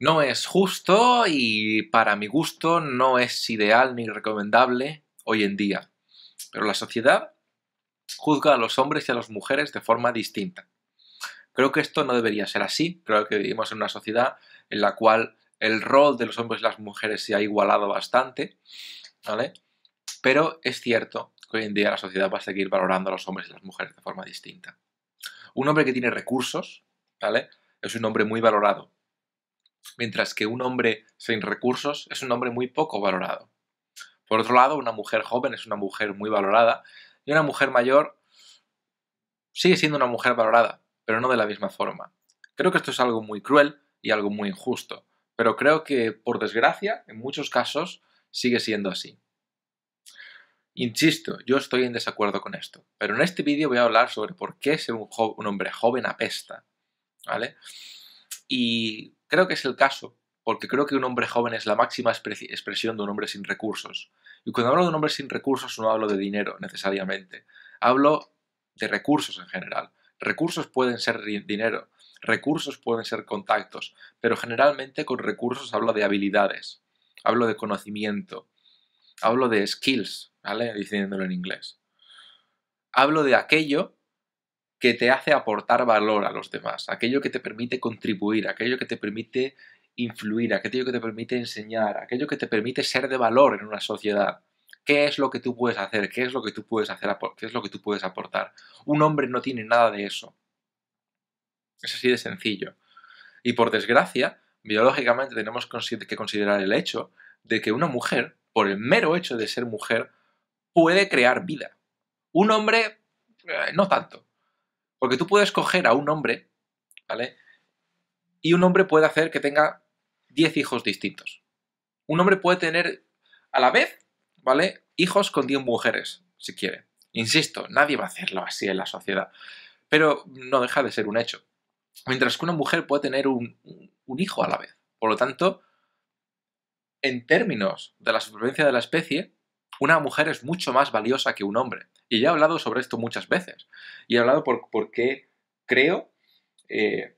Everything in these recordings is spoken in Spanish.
No es justo y para mi gusto no es ideal ni recomendable hoy en día. Pero la sociedad juzga a los hombres y a las mujeres de forma distinta. Creo que esto no debería ser así. Creo que vivimos en una sociedad en la cual el rol de los hombres y las mujeres se ha igualado bastante. ¿vale? Pero es cierto que hoy en día la sociedad va a seguir valorando a los hombres y las mujeres de forma distinta. Un hombre que tiene recursos, ¿vale? Es un hombre muy valorado mientras que un hombre sin recursos es un hombre muy poco valorado. Por otro lado, una mujer joven es una mujer muy valorada y una mujer mayor sigue siendo una mujer valorada, pero no de la misma forma. Creo que esto es algo muy cruel y algo muy injusto, pero creo que, por desgracia, en muchos casos sigue siendo así. Insisto, yo estoy en desacuerdo con esto, pero en este vídeo voy a hablar sobre por qué ser un, un hombre joven apesta, ¿vale? Y Creo que es el caso, porque creo que un hombre joven es la máxima expresión de un hombre sin recursos. Y cuando hablo de un hombre sin recursos no hablo de dinero necesariamente, hablo de recursos en general. Recursos pueden ser dinero, recursos pueden ser contactos, pero generalmente con recursos hablo de habilidades, hablo de conocimiento, hablo de skills, ¿vale? Diciéndolo en inglés. Hablo de aquello que te hace aportar valor a los demás, aquello que te permite contribuir, aquello que te permite influir, aquello que te permite enseñar, aquello que te permite ser de valor en una sociedad. ¿Qué es lo que tú puedes hacer? ¿Qué es lo que tú puedes hacer? ¿Qué es lo que tú puedes aportar? Un hombre no tiene nada de eso. Es así de sencillo. Y por desgracia, biológicamente tenemos que considerar el hecho de que una mujer, por el mero hecho de ser mujer, puede crear vida. Un hombre, eh, no tanto. Porque tú puedes coger a un hombre, ¿vale? Y un hombre puede hacer que tenga 10 hijos distintos. Un hombre puede tener a la vez, ¿vale? Hijos con 10 mujeres, si quiere. Insisto, nadie va a hacerlo así en la sociedad. Pero no deja de ser un hecho. Mientras que una mujer puede tener un hijo a la vez. Por lo tanto, en términos de la supervivencia de la especie, una mujer es mucho más valiosa que un hombre. Y ya he hablado sobre esto muchas veces. Y he hablado porque creo eh,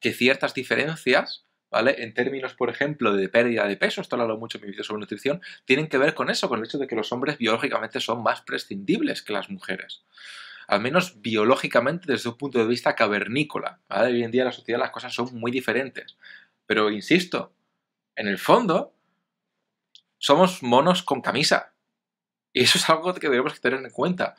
que ciertas diferencias, ¿vale? En términos, por ejemplo, de pérdida de peso, esto lo hablado mucho en mi vídeo sobre nutrición, tienen que ver con eso, con el hecho de que los hombres biológicamente son más prescindibles que las mujeres al menos biológicamente desde un punto de vista cavernícola. ¿vale? Hoy en día en la sociedad las cosas son muy diferentes. Pero insisto, en el fondo somos monos con camisa. Y eso es algo que debemos tener en cuenta.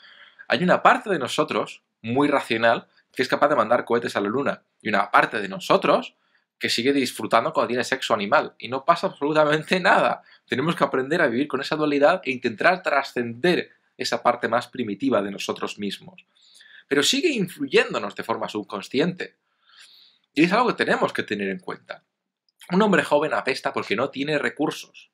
Hay una parte de nosotros, muy racional, que es capaz de mandar cohetes a la luna. Y una parte de nosotros que sigue disfrutando cuando tiene sexo animal. Y no pasa absolutamente nada. Tenemos que aprender a vivir con esa dualidad e intentar trascender esa parte más primitiva de nosotros mismos. Pero sigue influyéndonos de forma subconsciente. Y es algo que tenemos que tener en cuenta. Un hombre joven apesta porque no tiene recursos.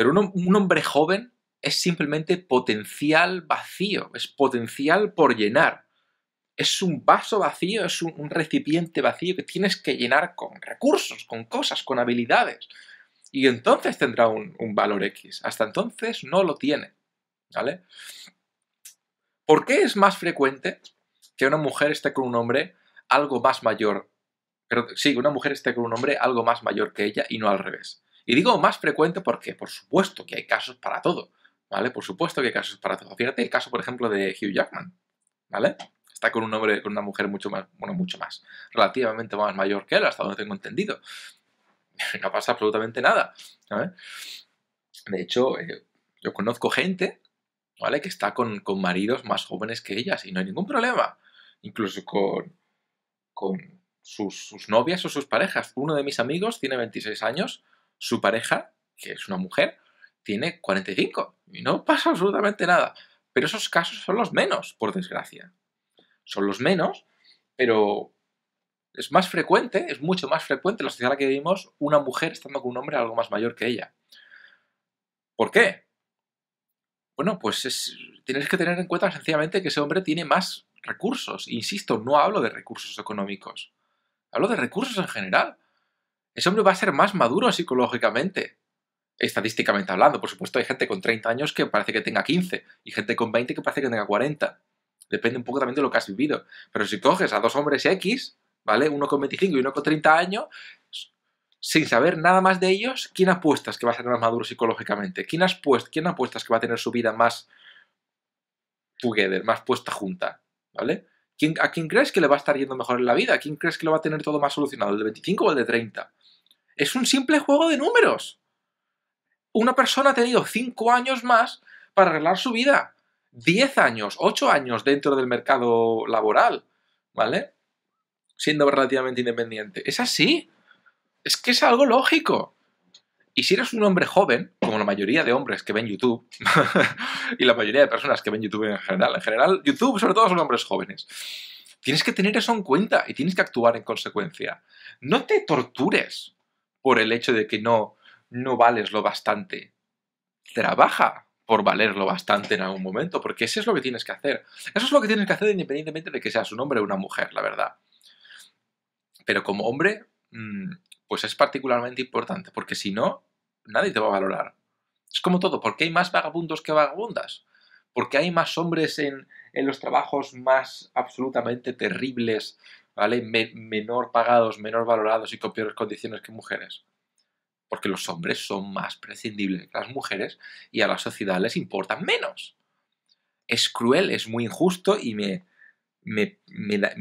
Pero un, hombre joven es simplemente potencial vacío, es potencial por llenar. Es un vaso vacío, es un, recipiente vacío que tienes que llenar con recursos, con cosas, con habilidades. Y entonces tendrá un, valor X. Hasta entonces no lo tiene. ¿Vale? ¿Por qué es más frecuente que una mujer esté con un hombre algo más mayor? Pero, sí, una mujer esté con un hombre algo más mayor que ella y no al revés. Y digo más frecuente porque, por supuesto, que hay casos para todo, ¿vale? Por supuesto que hay casos para todo. Fíjate el caso, por ejemplo, de Hugh Jackman, ¿vale? Está con un hombre, con una mujer mucho más, bueno, mucho más, relativamente más mayor que él, hasta donde tengo entendido. No pasa absolutamente nada, De hecho, eh, yo conozco gente, ¿vale? Que está con, maridos más jóvenes que ellas y no hay ningún problema. Incluso con, con sus, sus, novias o sus parejas. Uno de mis amigos tiene 26 años, su pareja, que es una mujer, tiene 45 y no pasa absolutamente nada. Pero esos casos son los menos, por desgracia. Son los menos, pero es más frecuente, es mucho más frecuente la sociedad en la que vivimos una mujer estando con un hombre algo más mayor que ella. ¿Por qué? Bueno, pues tienes que tener en cuenta sencillamente que ese hombre tiene más recursos. Insisto, no hablo de recursos económicos, hablo de recursos en general ese hombre va a ser más maduro psicológicamente. Estadísticamente hablando, por supuesto, hay gente con 30 años que parece que tenga 15 y gente con 20 que parece que tenga 40. Depende un poco también de lo que has vivido. Pero si coges a dos hombres X, ¿vale? Uno con 25 y uno con 30 años, sin saber nada más de ellos, ¿quién apuestas que va a ser más maduro psicológicamente? ¿Quién, has ¿Quién apuestas que va a tener su vida más together, más puesta junta? ¿Vale? ¿A quién crees que le va a estar yendo mejor en la vida? quién crees que lo va a tener todo más solucionado? ¿El de 25 o el de 30? Es un simple juego de números. Una persona ha tenido cinco años más para arreglar su vida. Diez años, ocho años dentro del mercado laboral, ¿vale? Siendo relativamente independiente. Es así. Es que es algo lógico. Y si eres un hombre joven, como la mayoría de hombres que ven YouTube, y la mayoría de personas que ven YouTube en general, en general, YouTube sobre todo son hombres jóvenes, tienes que tener eso en cuenta y tienes que actuar en consecuencia. No te tortures por el hecho de que no, no vales lo bastante. Trabaja por valerlo bastante en algún momento, porque eso es lo que tienes que hacer. Eso es lo que tienes que hacer independientemente de que seas un hombre o una mujer, la verdad. Pero como hombre, mm, pues es particularmente importante, porque si no, nadie te va a valorar. Es como todo, porque hay más vagabundos que vagabundas, porque hay más hombres en, en los trabajos más absolutamente terribles ¿vale? menor pagados, menor valorados y con peores condiciones que mujeres. Porque los hombres son más prescindibles que las mujeres y a la sociedad les importan menos. Es cruel, es muy injusto y me, me,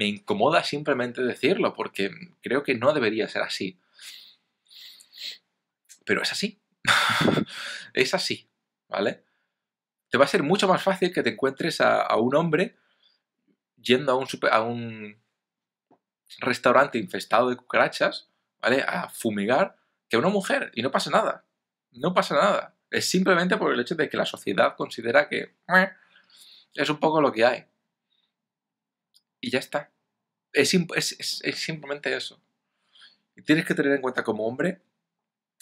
incomoda simplemente decirlo porque creo que no debería ser así. Pero es así. es así, ¿vale? Te va a ser mucho más fácil que te encuentres a, a un hombre yendo a un, super, a un restaurante infestado de cucarachas, ¿vale? A fumigar que una mujer y no pasa nada. No pasa nada. Es simplemente por el hecho de que la sociedad considera que es un poco lo que hay. Y ya está. Es, es simplemente eso. Y tienes que tener en cuenta como hombre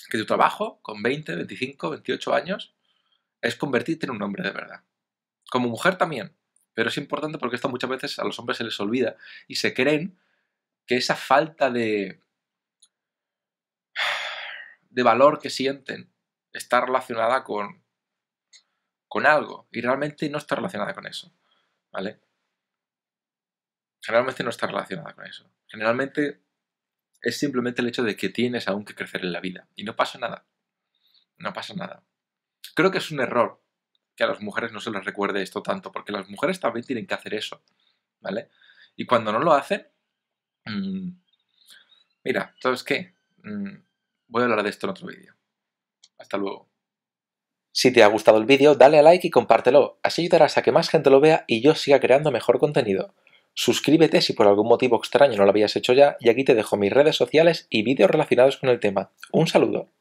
que tu trabajo con 20, 25, 28 años es convertirte en un hombre de verdad. Como mujer también, pero es importante porque esto muchas veces a los hombres se les olvida y se creen que esa falta de, de valor que sienten está relacionada con, con algo y realmente no está relacionada con eso, ¿vale? Generalmente no está relacionada con eso. Generalmente es simplemente el hecho de que tienes aún que crecer en la vida y no pasa nada. No pasa nada. Creo que es un error que a las mujeres no se les recuerde esto tanto, porque las mujeres también tienen que hacer eso, ¿vale? Y cuando no lo hacen, Mm, mira, ¿sabes qué? Mm, voy a hablar de esto en otro vídeo. Hasta luego. Si te ha gustado el vídeo, dale a like y compártelo. Así ayudarás a que más gente lo vea y yo siga creando mejor contenido. Suscríbete si por algún motivo extraño no lo habías hecho ya y aquí te dejo mis redes sociales y vídeos relacionados con el tema. Un saludo.